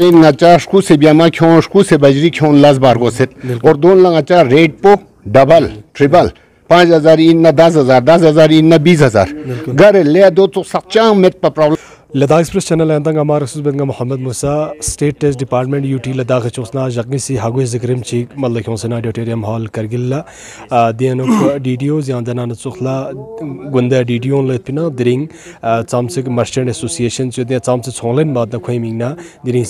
नचाश को से ब्यामा खियोश को से बजरी खियोन लस बार को और दोन लंग अचा रेट पो डबल ट्रिपल पांच हज़ार इन ना दस हज़ार दस हज़ार इन ना बीस हज़ार घर ले दो तो सच्चा मेट पर प्रॉब्लम लदाख एक्सप्रेस चैनल एंदंग अमर रसूल बेंग मोहम्मद मुसा स्टेट टेस्ट डिपार्टमेंट यूटी लदाख चोसना जगनी सी हागो जिक्रम चिक मलखो सना डिटोरियम हॉल करगिल्ला दियनो डीडीओ जंदना नसुखला गुंदा डीडीओ लपिना दरिंग चामसिक मर्चेंट एसोसिएशन जो दे चामसे छोलन बाद ना खैमिंग ना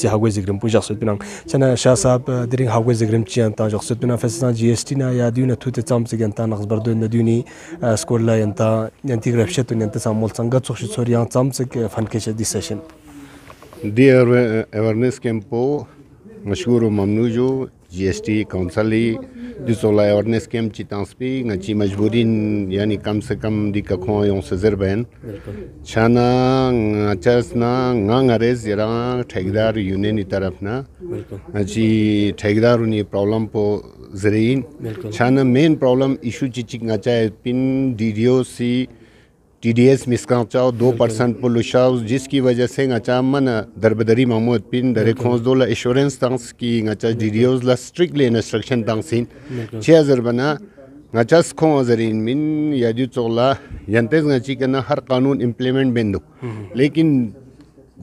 सी हागो जिक्रम पुजा सुत बिना चना शाह साहब दरिंग हागो जिक्रम चिया ता जो सुत बिना फसना जीएसटी ना या चामसे गंता यंता यंती यंता सामोल संगत सुख चामसे के this session. Dear uh, awareness camp, مشهور ممنوع جو جی ایس ٹی کونسل ہی دی سولا اورنس کیم چی تانس پی گچی مجبوری یعنی کم سے کم دی کھو یوں سے زر بہن چھانا اچس نا نا نارے زرا ٹھیکدار یونین طرف نا جی ٹھیکدار نی پرابلم پو زرین چھانا مین टी डी टीडीएस चाओ दो परसेंट पुलुशाव जिसकी वजह से गचा मन दरबदरी मोहम्मद पिन दरे खोज दो एश्योरेंस तंग की गचा ओज ला स्ट्रिक्ट इंस्ट्रक्शन इंस्ट्रक्शन सीन छः हजार बना गचा खो इन मिन याजू चोला यंतेज गची कना हर कानून इम्प्लीमेंट दो लेकिन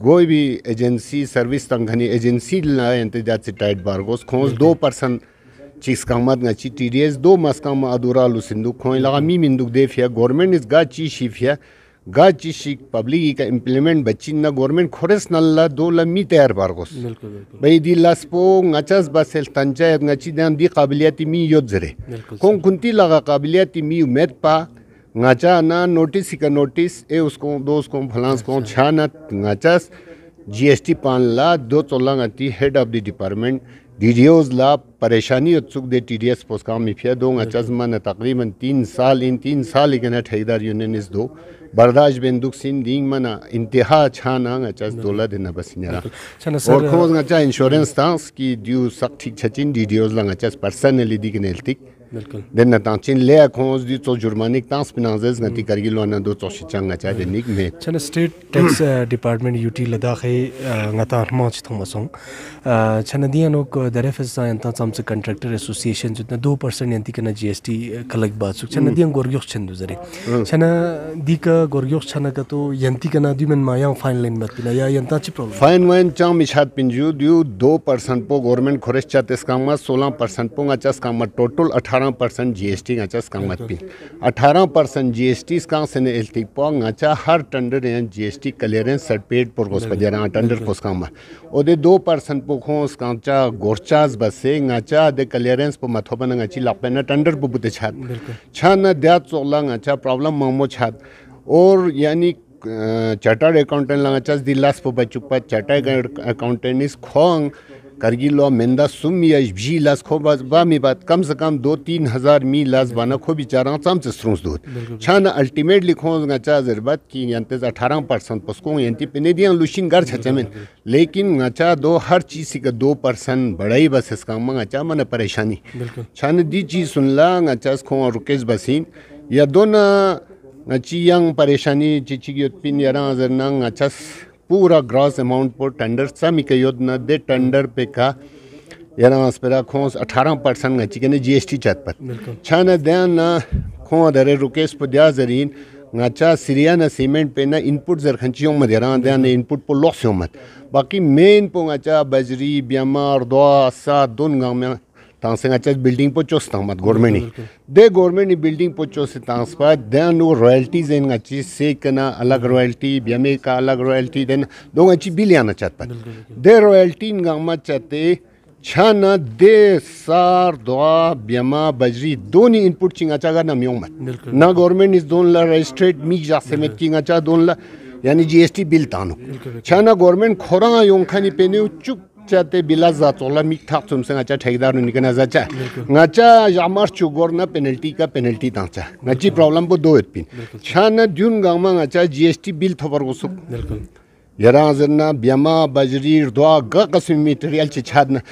कोई भी एजेंसी सर्विस तंगनी एजेंसी लाते जाट बार से टाइट खोज दो percent chis kangmat nga chi tds do mas kang ma adura lu sindu khoi la mi min duk def ya government is ga chi shi fya ga chi shi public ka implement bachin na government khores nal la do la mi tayar bar gos bai di las po nga chas ba sel tanja ya nga chi dan di qabiliyat mi yo zre kon kunti la ga qabiliyat mi umed pa nga cha na notice ka notice e usko dos ko phalans ko chhanat nga chas दीजोस ला परेशानी उत्सुक दे TDS पोसकाम में फे दोंगा चजमन तकरीबन 3 साल इन 3 साल के न ठैदार यूनियन इस दो बर्दाश्त बिन दुख सिन डींग माने इंतेहा छ हाना न बस और कोज का इंश्योरेंस थास की दीजोस सक्ति छ छिन दीजोस ला चज पर्सनली डीगनेल्तिक Denn na chin le khons di to jurmanik tans pinazes ngati kargi lo na do to shichang nga cha de nik me chan state tax department ut ladakh e ngata ma ch thong masong chan dian ok dare fesa anta cham se contractor association jitna 2% yanti kana gst kalak ba suk chan dian gorgyok chen du zare chan di ka gorgyok chana ka to yanti kana di men ma ya fine line bat pina ya yanta chi problem fine line cham ishat pinju du 2% po government khoresh cha tes kang ma 16% po nga chas kang ma total 18 अठारह percent G S T गाचा सकांगात पी अठारह percent G S T इसका सेने एल टी पो गाचा हर टेंडर एन G S T clearance certificate पर कोस पजरा टेंडर कोस कांग मा ओदे दो परसेंट पोखो सकांचा गोरचाज बसे गाचा दे क्लियरेंस पो मथो बन गाची लापेना टेंडर पो बुते छात छान द्या चोला गाचा प्रॉब्लम ममो छात और यानी चार्टर्ड अकाउंटेंट लगा लगाचाच दिलास पो बचुपा चार्टर्ड अकाउंटेंट इस खोंग करगिल लो मेंदा सुम यश भी लस खो बस बा मी बात कम से कम दो तीन हज़ार मी लस बना खो बिचारा चम से स्रूस दूध छान अल्टीमेटली खो गाचा जरबत कि यंते अठारह परसेंट पसको यंती पिने दिया लुशिंग गर छचे में लेकिन गाचा दो हर चीज़ सिक दो परसेंट बढ़ाई बस इस काम में गाचा मन परेशानी छान दी चीज़ सुन ला गाचा खो रुकेस बसीन या दोनों ची यंग परेशानी चिची की उत्पिन यारा जरना गाचा पूरा ग्रॉस अमाउंट पर टेंडर सामी कहो दे टेंडर पे का यहाँ पे खो अठारह परसेंट गची कहने जी एस टी चत पर छान दया ना खो दर रुकेश पुदिया जरीन गाचा सीरिया ना सीमेंट पे ना इनपुट जर खची उम्मत यहाँ दया ना इनपुट पर लॉस उम्मत बाकी मेन पो गाचा बजरी ब्यामा अरदवा असा दोन गाँव में तांसेंगाच्याच बिल्डींग पोचोस ना मात गोरमेणी दे गोरमेणी बिल्डींग पोचोस तांसपा देन नो रॉयल्टीज एंगाची सेकना अलग रॉयल्टी ब्यामे का अलग रॉयल्टी देन दोंगाची बिल आना चाहता दे रॉयल्टी गामा चाहते छाना दे सार दुआ ब्यामा बजरी दोनी इनपुट चिंगाचा का ना म्यों मत ना गवर्नमेंट इस दोन ला रजिस्ट्रेट मी जासे में चिंगाचा दोन ला यानी जीएसटी बिल तानो छाना गवर्नमेंट खोरा योंखानी पेने चुप ᱛᱮ ᱵᱤᱞᱟᱡᱟ ᱛᱚᱞᱟ ᱢᱤᱠᱷᱟᱜ ᱛᱩᱢᱥᱟᱝ ᱟᱪᱟ ᱴᱷᱮᱜᱫᱟᱨ ᱱᱤᱠᱟᱱᱟ ᱡᱟᱪᱟ ᱱᱟᱪᱟ ᱡᱟᱢᱟᱨ ᱪᱩᱜᱚᱨᱱᱟ ᱯᱮᱱᱟᱞᱴᱤ ᱠᱟ ᱯᱮᱱᱟᱞᱴᱤ ᱛᱟᱪᱟ ᱱᱟᱪᱤ ᱯᱨᱚᱵᱞᱮᱢ ᱛᱟᱪᱟ ᱱᱟᱪᱟ ᱡᱟᱢᱟᱨ ᱪᱩᱜᱚᱨᱱᱟ ᱯᱮᱱᱟᱞᱴᱤ ᱠᱟ ᱯᱮᱱᱟᱞᱴᱤ ᱛᱟᱪᱟ ᱱᱟᱪᱟ ᱡᱟᱢᱟᱨ ᱪᱩᱜᱚᱨᱱᱟ ᱯᱮᱱᱟᱞᱴᱤ ᱠᱟ ᱯᱮᱱᱟᱞᱴᱤ ᱛᱟᱪᱟ ᱱᱟᱪᱟ ᱡᱟᱢᱟᱨ ᱪᱩᱜᱚᱨᱱᱟ ᱯᱮᱱᱟᱞᱴᱤ ᱠᱟ ᱯᱮᱱᱟᱞᱴᱤ ᱛᱟᱪᱟ ᱱᱟᱪᱟ ᱡᱟᱢᱟᱨ ᱪᱩᱜᱚᱨᱱᱟ ᱯᱮᱱᱟᱞᱴᱤ ᱠᱟ ᱯᱮᱱᱟᱞᱴᱤ ᱛᱟᱪᱟ ᱱᱟᱪᱟ ᱡᱟᱢᱟᱨ ᱪᱩᱜᱚᱨᱱᱟ ᱯᱮᱱᱟᱞᱴᱤ ᱠᱟ ᱯᱮᱱᱟᱞᱴᱤ ᱛᱟᱪᱟ ᱱᱟᱪᱟ ᱡᱟᱢᱟᱨ ᱪᱩᱜᱚᱨᱱᱟ ᱯᱮᱱᱟᱞᱴᱤ ᱠᱟ ᱯᱮᱱᱟᱞᱴᱤ ᱛᱟᱪᱟ ᱱᱟᱪᱟ ᱡᱟᱢᱟᱨ ᱪᱩᱜᱚᱨᱱᱟ ᱯᱮᱱᱟᱞᱴᱤ ᱠᱟ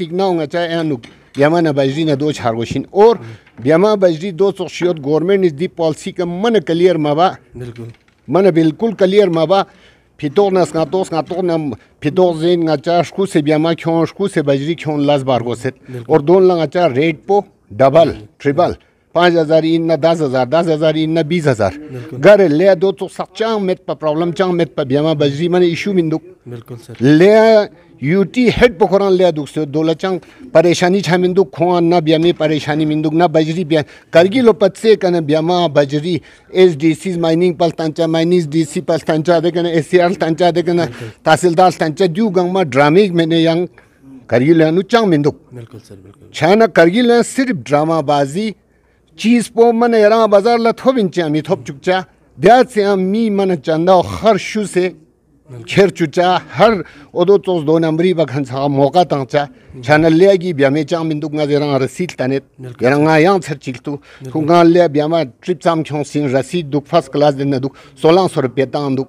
ᱯᱮᱱᱟᱞᱴᱤ ᱛᱟᱪᱟ ᱱᱟᱪᱟ ᱡᱟᱢᱟᱨ yamana bajrina do çargoşin or yama bajri do sok şiyot government di policy ka mana clear ma ba bilkul mana bilkul clear ma ba pitor nas nga tos nga tor nam pitor zin nga cha shku se yama khon shku se bajri khon las bargoset or don la nga cha rate po double triple پانچ ہزار N نہ دس ہزار دس ہزار N نہ بیس ہزار گر لے دو تو سچ چانگ میت پا پرابلم چانگ میت پا بیما بجری من ایشو مندو لے यूटी हेड पोखरन ले दुख से दोलचंग परेशानी छ मिंदु खोन न बियामी परेशानी मिंदु न बजरी बिया करगी लोपत से कन बियामा बजरी एसडीसी माइनिंग पल तंचा माइनिंग डीसी पल तंचा देकन एसीआर तंचा देकन तहसीलदार तंचा दु गंग मा ड्रामिक मेने यंग करगी ले नु चंग मिंदु बिल्कुल सर बिल्कुल छाना करगी ले सिर्फ ड्रामा बाजी चीज पो मन यरा बाजार ल थोबिन चामी थोप चुकचा ब्याज से मी मन चंदा और हर शू से खेर चुचा हर ओदो तोस दो नंबरी बखन सा मौका तांचा चैनल ले गी ब्यामे चा मिंदुक ना जेरा रसीद तने गेरा यां छर चिलतु ब्यामा ट्रिप साम खों रसीद दुक फास क्लास ने दुक 1600 रुपए तां दुक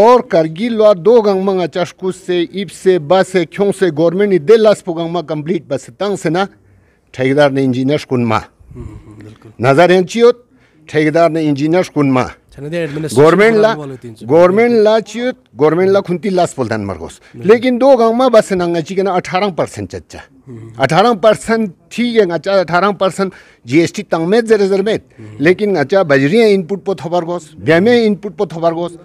और करगिल दो गंग मंग से इप से बा से खों से गवर्नमेंट देलास पुगंग कंप्लीट बस तां से ना ठेकेदार ने इंजीनियर कुन मा नजर एंचियो ठेकेदार ने इंजीनियर कुन गोर्मेन्टला गोर्मेन्टला चियो गोर्मेन्टला खुंती लास पोलतान मरगोस लेकिन दो गाँव में बस नंगाची के अठारह परसेंट चच्चा अठारह परसेंट थी अच्छा अठारह परसेंट जी एस टी तंगमेत जर जरमेत लेकिन अच्छा बजरिया इनपुट पो थबर गोस ब्यामे इनपुट पो थबर गोस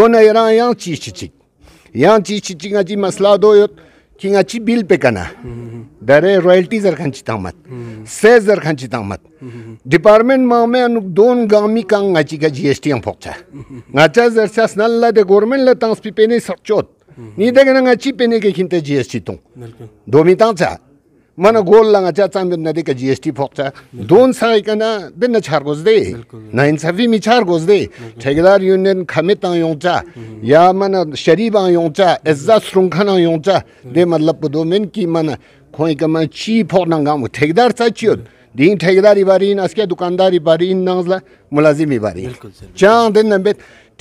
दो नयरा यहाँ चीज चिचिक यहाँ चीज चिचिक अची मसला दो kinga chi bill pe kana dare royalty zar khanchi ta mat se zar khanchi ta mat department ma me anu don gami kang nga chi ga gst ang phok cha nga nal la de government la tang spi pe ne sar chot ni ke khinte gst tong mana gol la nga cha cham den de ka gst phok cha don sa ka na den na char goz de na in sa vi mi char goz de chegdar union khame ta yong cha mm-hmm. ya mana shari ba yong cha ezza srung khana दिन ठेकेदारी बारी इन अस्के दुकानदारी बारी इन नंगला मुलाजिम ही बारी चांद दिन नंबे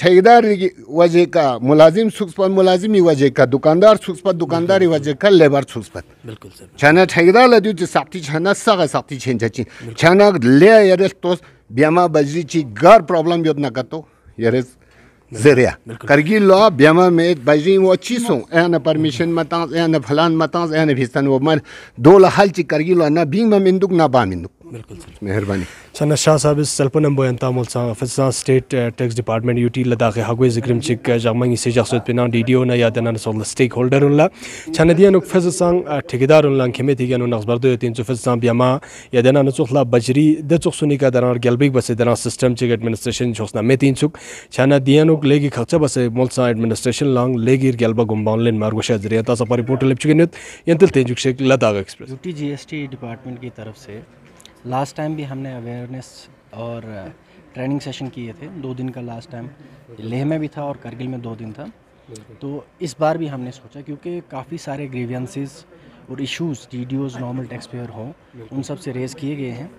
ठेकेदार की वजह का मुलाजिम सुख पर मुलाजिम ही वजह का दुकानदार सुख पर दुकानदारी वजह का लेबर सुख पर बिल्कुल सर चना ठेकेदार लदु जो साथी छना सगा साथी छेन जाचि चना ले यरे तो बियामा बजरी ची घर zeriya kargi lo biama me bajin wo chi song ana permission matang ana phalan matang ana bistan wo man dola halchi kargi lo na bing ma minduk na ba minduk बिल्कुल सर मेहरबानी sir नशा साहब सल्पनम बोयन तामुल सा फसा state tax department UT Ladakh हागवे जिक्रम चिक जामंग इसे जासत पिना डीडीओ ना या दना सोल स्टेक होल्डर उनला छन दिया नुक फस संग ठेकेदार उनला खेमे थिया नु नखबर दो तीन फस सा बियामा या दना नु चोखला बजरी द चोख सुनी का दरार गेलबिक बसे दना सिस्टम चिक एडमिनिस्ट्रेशन जोसना मे तीन चुक छन दिया नुक लेगी खर्चा बसे मोलसा एडमिनिस्ट्रेशन लांग लेगीर गैलबा गुमबाउन लेन मार्गोशा जरिया ता लिप चुके लिपचुकिनियत यंतल तेजुक Sheikh Ladakh express UT GST department की तरफ से लास्ट टाइम भी हमने अवेयरनेस और ट्रेनिंग uh, सेशन किए थे दो दिन का लास्ट टाइम लेह में भी था और करगिल में दो दिन था तो इस बार भी हमने सोचा क्योंकि काफ़ी सारे ग्रीवियंसिस और issues the normal taxpayer हों उन सब से रेज़ किए गए हैं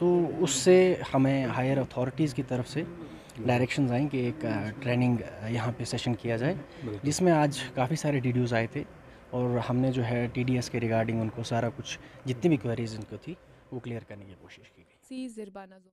तो उससे हमें हायर अथॉरिटीज़ की तरफ से डायरेक्शंस आएँ कि एक ट्रेनिंग uh, uh, यहाँ पे सेशन किया जाए जिसमें आज काफ़ी सारे डी आए थे और हमने जो है टी के रिगार्डिंग उनको सारा कुछ जितनी भी क्वेरीज उनको थी वो क्लियर करने की कोशिश की गई सी जिरबाना